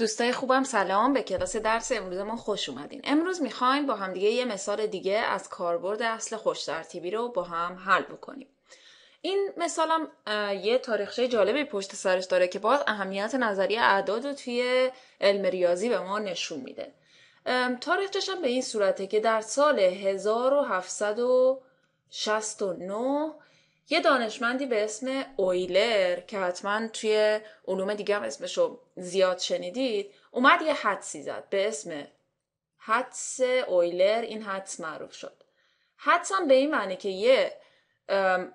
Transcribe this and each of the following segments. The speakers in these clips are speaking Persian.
دوستای خوبم سلام به کلاس درس امروز ما خوش اومدین امروز میخوایم با همدیگه یه مثال دیگه از کاربرد اصل خوش ترتیبی رو با هم حل بکنیم این مثالم یه تاریخچه جالبی پشت سرش داره که باز اهمیت نظریه اعداد رو توی علم ریاضی به ما نشون میده تاریخچش به این صورته که در سال 1769 یه دانشمندی به اسم اویلر که حتما توی علوم دیگه هم رو زیاد شنیدید اومد یه حدسی زد به اسم حدس اویلر این حدس معروف شد حدس هم به این معنی که یه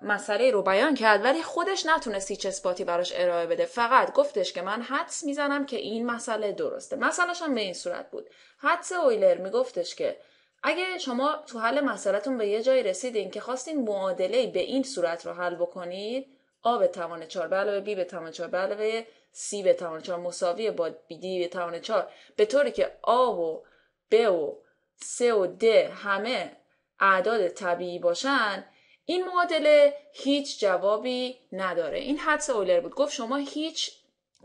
مسئله رو بیان کرد ولی خودش نتونست هیچ اثباتی براش ارائه بده فقط گفتش که من حدس میزنم که این مسئله درسته مثلاش هم به این صورت بود حدس اویلر میگفتش که اگه شما تو حل مسئلهتون به یه جایی رسیدین که خواستین معادله به این صورت رو حل بکنید آ به توان 4 بله به علاوه بی به توان 4 بله به علاوه c به توان 4 مساوی با دی به توان 4 به طوری که آ و ب و س و د همه اعداد طبیعی باشن این معادله هیچ جوابی نداره این حدس اولر بود گفت شما هیچ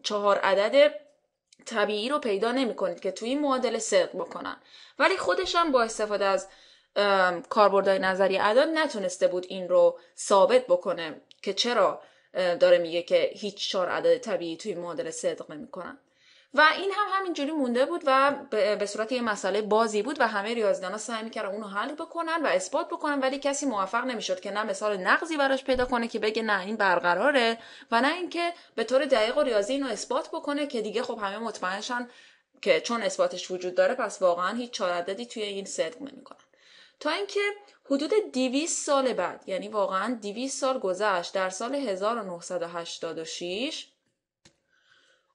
چهار عدد طبیعی رو پیدا نمیکنید که توی این معادله صدق بکنن ولی خودش هم با استفاده از کاربردهای نظری اعداد نتونسته بود این رو ثابت بکنه که چرا داره میگه که هیچ چهار عدد طبیعی توی معادله صدق نمیکنن و این هم همینجوری مونده بود و به صورت یه مسئله بازی بود و همه ریاضیدانا سعی میکردن اونو حل بکنن و اثبات بکنن ولی کسی موفق نمیشد که نه مثال نقضی براش پیدا کنه که بگه نه این برقراره و نه اینکه به طور دقیق و ریاضی اینو اثبات بکنه که دیگه خب همه مطمئنشن که چون اثباتش وجود داره پس واقعا هیچ چارددی توی این صدق نمیکنن تا اینکه حدود 200 سال بعد یعنی واقعا 200 سال گذشت در سال 1986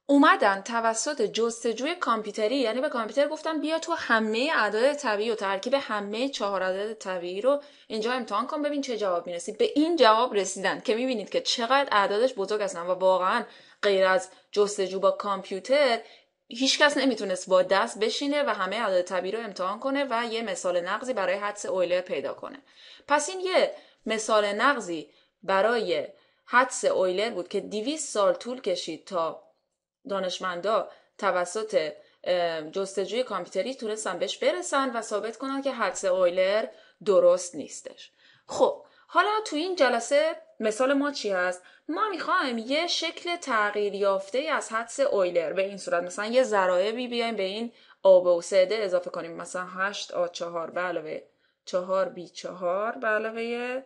اومدن توسط جستجوی کامپیوتری یعنی به کامپیوتر گفتن بیا تو همه اعداد طبیعی و ترکیب همه چهار عدد طبیعی رو اینجا امتحان کن ببین چه جواب میرسی به این جواب رسیدن که میبینید که چقدر اعدادش بزرگ هستن و واقعا غیر از جستجو با کامپیوتر هیچکس نمیتونست با دست بشینه و همه اعداد طبیعی رو امتحان کنه و یه مثال نقضی برای حدس اویلر پیدا کنه پس این یه مثال نقضی برای حدس اویلر بود که 200 سال طول کشید تا دانشمندا توسط جستجوی کامپیوتری تونستن بهش برسن و ثابت کنن که حدس اویلر درست نیستش خب حالا تو این جلسه مثال ما چی هست ما میخوایم یه شکل تغییر یافته از حدس اویلر به این صورت مثلا یه ذرایبی بیایم به این آب و سده اضافه کنیم مثلا 8 آ 4 به علاوه 4 بی 4 به علاوه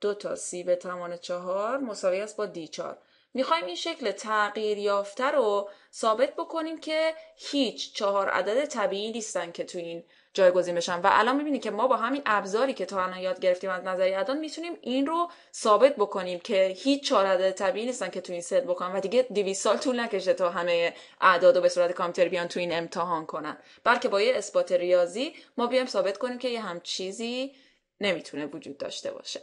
2 تا سی به توان 4 مساوی است با دی 4 میخوایم این شکل تغییر یافته رو ثابت بکنیم که هیچ چهار عدد طبیعی نیستن که تو این جایگزین بشن و الان میبینید که ما با همین ابزاری که تا الان یاد گرفتیم از نظریه میتونیم این رو ثابت بکنیم که هیچ چهار عدد طبیعی نیستن که تو این ست بکنن و دیگه 200 سال طول نکشه تا همه اعداد رو به صورت کامپیوتر بیان تو این امتحان کنن بلکه با یه اثبات ریاضی ما بیایم ثابت کنیم که یه هم چیزی نمیتونه وجود داشته باشه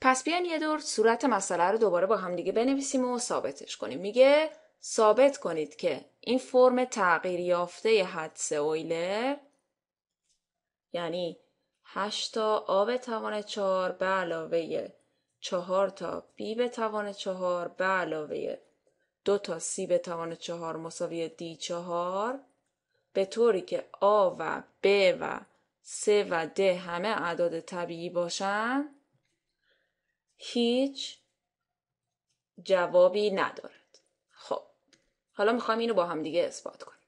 پس بیاین یه دور صورت مسئله رو دوباره با هم دیگه بنویسیم و ثابتش کنیم میگه ثابت کنید که این فرم تغییر یافته حدس اویلر یعنی 8 تا آ به توان 4 به علاوه 4 تا b به توان 4 به علاوه 2 تا c به توان 4 مساوی d 4 به طوری که آ و b و C و د همه اعداد طبیعی باشند هیچ جوابی ندارد خب حالا میخوام اینو با هم دیگه اثبات کنیم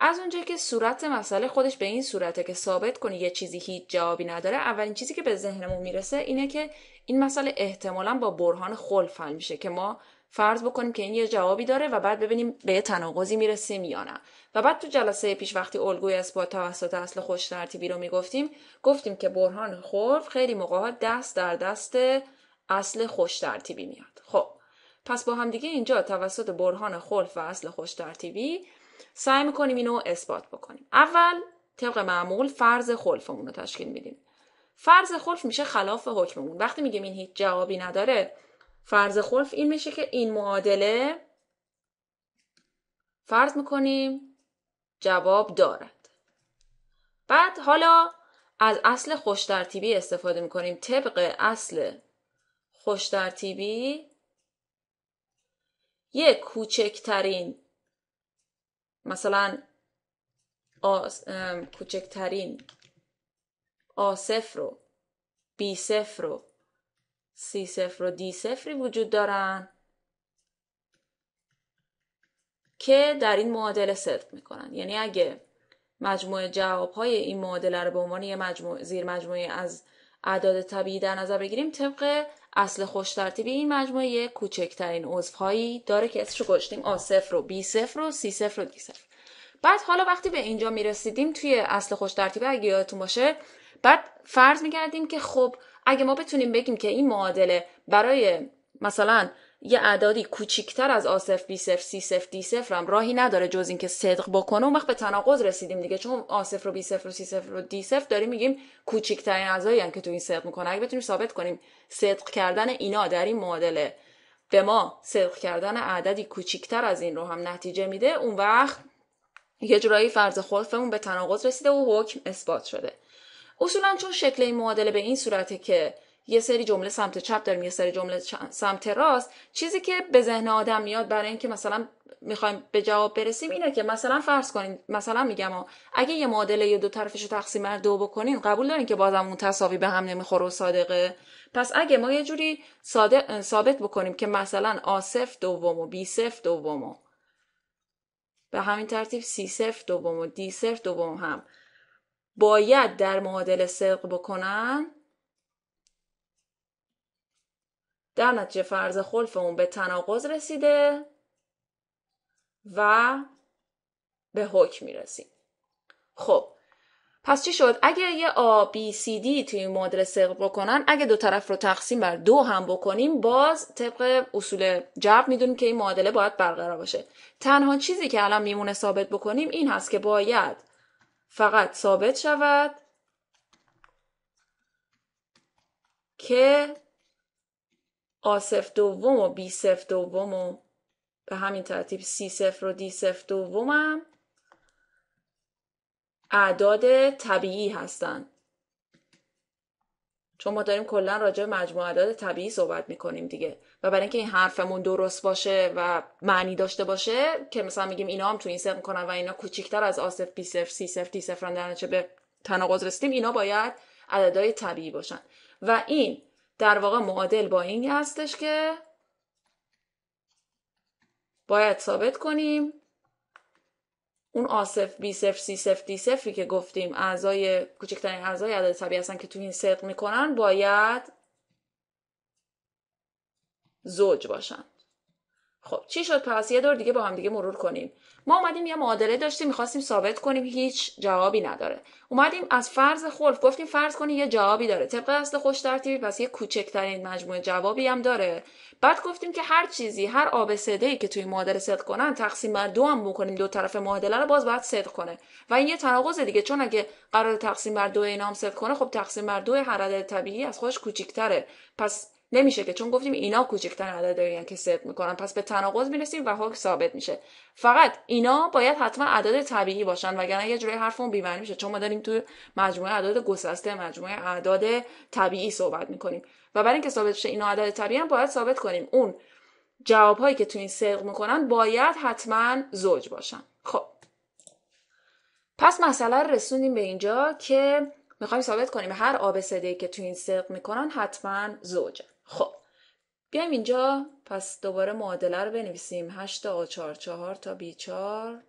از اونجایی که صورت مسئله خودش به این صورته که ثابت کنی یه چیزی هیچ جوابی نداره اولین چیزی که به ذهنمون میرسه اینه که این مسئله احتمالا با برهان خلف حل میشه که ما فرض بکنیم که این یه جوابی داره و بعد ببینیم به یه تناقضی میرسیم یا نه و بعد تو جلسه پیش وقتی الگوی اثبات توسط اصل خوش ترتیبی رو میگفتیم گفتیم که برهان خلف خیلی موقعها دست در دست اصل خوش ترتیبی میاد خب پس با هم دیگه اینجا توسط برهان خلف و اصل خوش ترتیبی سعی میکنیم اینو اثبات بکنیم اول طبق معمول فرض خلفمون رو تشکیل میدیم فرض خلف میشه خلاف حکممون وقتی میگیم این هیچ جوابی نداره فرض خلف این میشه که این معادله فرض میکنیم جواب دارد بعد حالا از اصل خوش ترتیبی استفاده میکنیم طبق اصل خوش ترتیبی یک کوچکترین مثلا آس... کوچکترین آسف رو بی صفر و سی صفر و دی صفری وجود دارن که در این معادله صدق میکنن یعنی اگه مجموعه جواب های این معادله رو به عنوان یه مجموع زیر مجموعه از اعداد طبیعی در نظر بگیریم طبق اصل خوش ترتیبی این مجموعه کوچکترین عضوهایی داره که رو گشتیم آ صفر و بی صفر و سی صفر و دی صفر بعد حالا وقتی به اینجا میرسیدیم توی اصل خوش ترتیبی اگه یادتون باشه بعد فرض میکردیم که خب اگه ما بتونیم بگیم که این معادله برای مثلا یه اعدادی کوچیکتر از آصف بی صفر سی صفر دی صفر هم راهی نداره جز اینکه صدق بکنه اون وقت به تناقض رسیدیم دیگه چون رو بی صفر و سی صفر و دی صفر داریم میگیم کوچیکترین اعضایی که تو این صدق میکنه اگه بتونیم ثابت کنیم صدق کردن اینا در این معادله به ما صدق کردن عددی کوچیکتر از این رو هم نتیجه میده اون وقت یه جورایی فرض خلفمون به تناقض رسیده و حکم اثبات شده اصولا چون شکل این معادله به این صورته که یه سری جمله سمت چپ داریم یه سری جمله سمت راست چیزی که به ذهن آدم میاد برای اینکه مثلا میخوایم به جواب برسیم اینه که مثلا فرض کنین مثلا میگم اگه یه معادله یه دو طرفش رو تقسیم بر دو بکنین قبول دارین که بازم اون تساوی به هم نمیخوره و صادقه پس اگه ما یه جوری ساده، ثابت بکنیم که مثلا آصف دوم و بی صف دوم و به همین ترتیب سی صفر دوم و دی صفر دوم هم باید در معادله صدق بکنن در نتیجه فرض خلف اون به تناقض رسیده و به حکم میرسیم خب پس چی شد اگر یه A, B, C, D توی مدرسه بکنن اگه دو طرف رو تقسیم بر دو هم بکنیم باز طبق اصول جبر میدونیم که این معادله باید برقرار باشه تنها چیزی که الان میمونه ثابت بکنیم این هست که باید فقط ثابت شود که آصف دوم و بی سف دوم و به همین ترتیب سی صفر و دی دوم هم اعداد طبیعی هستند چون ما داریم کلا راجع به مجموع اعداد طبیعی صحبت میکنیم دیگه و برای اینکه این حرفمون درست باشه و معنی داشته باشه که مثلا میگیم اینا هم تو این سفر میکنن و اینا کوچیکتر از آصف بی سف سی سف دی سفر به تناقض رسیدیم اینا باید عددهای طبیعی باشن و این در واقع معادل با این هستش که باید ثابت کنیم اون آسف بی صفر سی دی که گفتیم اعضای کوچکترین اعضای عدد طبیعی هستن که تو این صدق میکنن باید زوج باشن خب چی شد پس یه دور دیگه با هم دیگه مرور کنیم ما اومدیم یه معادله داشتیم میخواستیم ثابت کنیم هیچ جوابی نداره اومدیم از فرض خلف گفتیم فرض کنیم یه جوابی داره طبق اصل خوش ترتیبی پس یه کوچکترین مجموعه جوابی هم داره بعد گفتیم که هر چیزی هر آب ای که توی معادله صدق کنن تقسیم بر دو هم بکنیم دو طرف معادله رو باز باید صدق کنه و این یه تناقض دیگه چون اگه قرار تقسیم بر دو اینام صدق کنه خب تقسیم بر دو هر عدد طبیعی از خودش کوچیک‌تره پس نمیشه که چون گفتیم اینا عدد دارین یعنی که صفر میکنن پس به تناقض میرسیم و حکم ثابت میشه فقط اینا باید حتما عدد طبیعی باشن وگرنه یه جوری حرفمون بی‌معنی میشه چون ما داریم تو مجموعه اعداد گسسته مجموعه اعداد طبیعی صحبت میکنیم و برای اینکه ثابت بشه اینا عدد طبیعی هم باید ثابت کنیم اون جواب هایی که تو این سرق میکنن باید حتما زوج باشن خب پس مسئله رسوندیم به اینجا که میخوایم ثابت کنیم هر آب که تو این سرق میکنن حتما زوجه خب بیایم اینجا پس دوباره معادله رو بنویسیم 8 تا 4 4 تا بی 4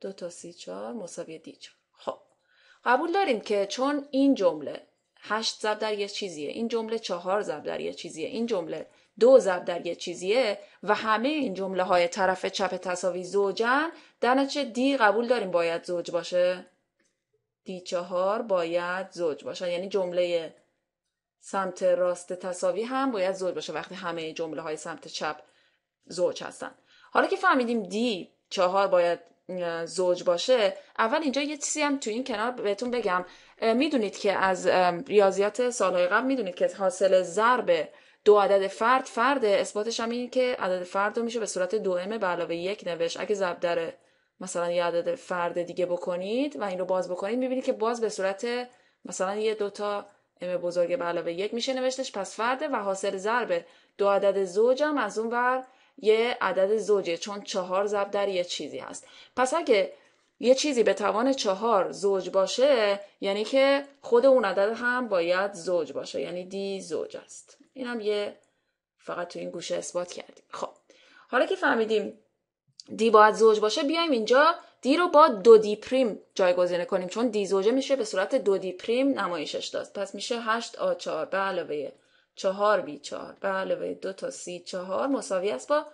2 تا c 4 مساوی دی 4 خب قبول داریم که چون این جمله 8 ضرب در یه چیزیه این جمله 4 ضرب در یه چیزیه این جمله دو ضرب در یه چیزیه و همه این جمله های طرف چپ تصاوی زوجن در چه دی قبول داریم باید زوج باشه دی چهار باید زوج باشه یعنی جمله سمت راست تصاوی هم باید زوج باشه وقتی همه جمله های سمت چپ زوج هستن حالا که فهمیدیم دی چهار باید زوج باشه اول اینجا یه چیزی هم تو این کنار بهتون بگم میدونید که از ریاضیات سالهای قبل میدونید که حاصل ضرب دو عدد فرد فرد اثباتش هم این که عدد فرد رو میشه به صورت دو ام به علاوه یک نوش اگه ضرب در مثلا یه عدد فرد دیگه بکنید و این رو باز بکنید میبینید که باز به صورت مثلا یه دوتا ام بزرگ به علاوه یک میشه نوشتش پس فرده و حاصل ضرب دو عدد زوج هم از اون بر یه عدد زوجه چون چهار ضرب در یه چیزی هست پس اگه یه چیزی به توان چهار زوج باشه یعنی که خود اون عدد هم باید زوج باشه یعنی دی زوج است این هم یه فقط تو این گوشه اثبات کردیم خب حالا که فهمیدیم دی باید زوج باشه بیایم اینجا دی رو با دو دی پریم جایگزین کنیم چون دی زوجه میشه به صورت دو دی پریم نمایشش داد پس میشه 8 آ 4 به علاوه 4 بی 4 به علاوه 2 تا سی 4 مساوی است با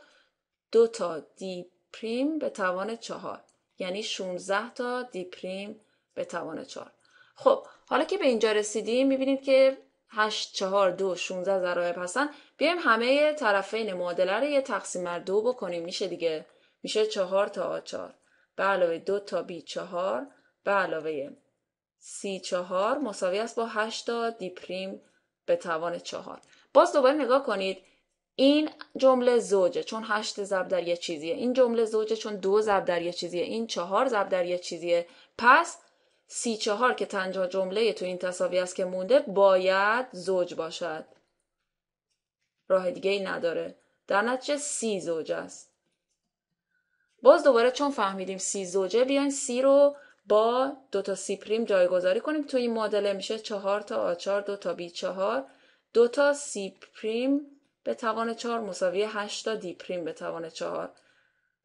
2 تا دی پریم به توان 4 یعنی 16 تا دی پریم به توان 4 خب حالا که به اینجا رسیدیم میبینید که 8 4 2 16 ضرایب هستن بیایم همه طرفین معادله رو یه تقسیم بر 2 بکنیم میشه دیگه میشه 4 تا 4 به علاوه دو تا بی چهار به علاوه سی چهار مساوی است با 80 دیپریم به توان چهار باز دوباره نگاه کنید این جمله زوجه چون هشت ضرب در یه چیزیه این جمله زوجه چون دو ضرب در یه چیزیه این چهار ضرب در یه چیزیه پس سی چهار که تنجا جمله تو این تصاوی است که مونده باید زوج باشد راه دیگه ای نداره در نتیجه سی زوج است باز دوباره چون فهمیدیم سی زوجه بیاین سی رو با دو تا سی پریم جایگزینی کنیم توی این معادله میشه 4 تا a4 دو تا b4 دو تا سی پریم به توان 4 مساوی 8 تا d پریم به توان 4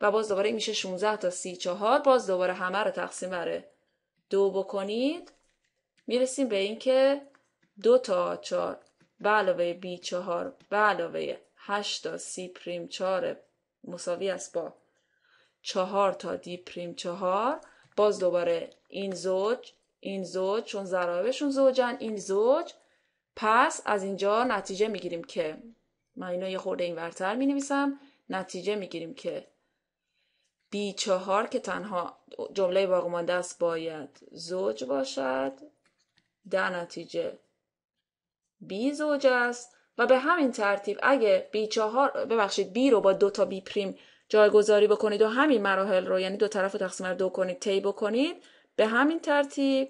و باز دوباره میشه 16 تا سی 34 باز دوباره همه رو تقسیم بره 2 بکنید میرسیم به اینکه دو تا a4 علاوه ب b4 علاوه 8 تا سی پریم 4 مساوی است با چهار تا پریم چهار باز دوباره این زوج این زوج چون ضرابشون زوجن این زوج پس از اینجا نتیجه میگیریم که من اینو یه خورده این ورتر می نویسم نتیجه میگیریم که بی چهار که تنها جمله باقی مانده است باید زوج باشد در نتیجه بی زوج است و به همین ترتیب اگه بی چهار ببخشید بی رو با دو تا بی پریم جایگذاری بکنید و همین مراحل رو یعنی دو طرف رو تقسیم بر دو کنید طی بکنید به همین ترتیب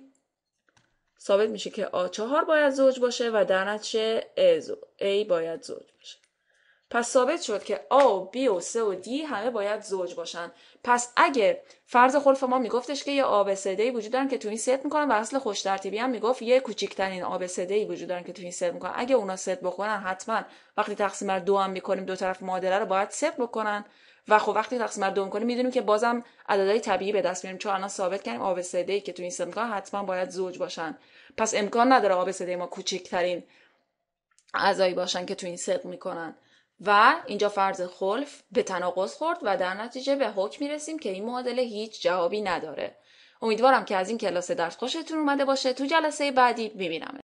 ثابت میشه که آ چهار باید زوج باشه و در نتیجه a باید زوج باشه پس ثابت شد که A و B و C و D همه باید زوج باشن پس اگه فرض خلف ما میگفتش که یه آبسده ای وجود دارن که تو این ست میکنن و اصل خوش ترتیبی هم میگفت یه کوچیکترین آبسده ای وجود دارن که تو این ست میکنن اگه اونا ست بخورن حتما وقتی تقسیم بر دو هم میکنیم دو طرف معادله رو باید ست بکنن و خب وقتی تقسیم بر دو میکنیم میدونیم که بازم عددهای طبیعی به دست میاریم چون الان ثابت کردیم آبسده ای که تو این ست میکنن حتما باید زوج باشن پس امکان نداره آبسده ما کوچیکترین اعضایی باشن که تو این ست میکنن و اینجا فرض خلف به تناقض خورد و در نتیجه به حکم میرسیم که این معادله هیچ جوابی نداره امیدوارم که از این کلاس درس خوشتون اومده باشه تو جلسه بعدی میبینم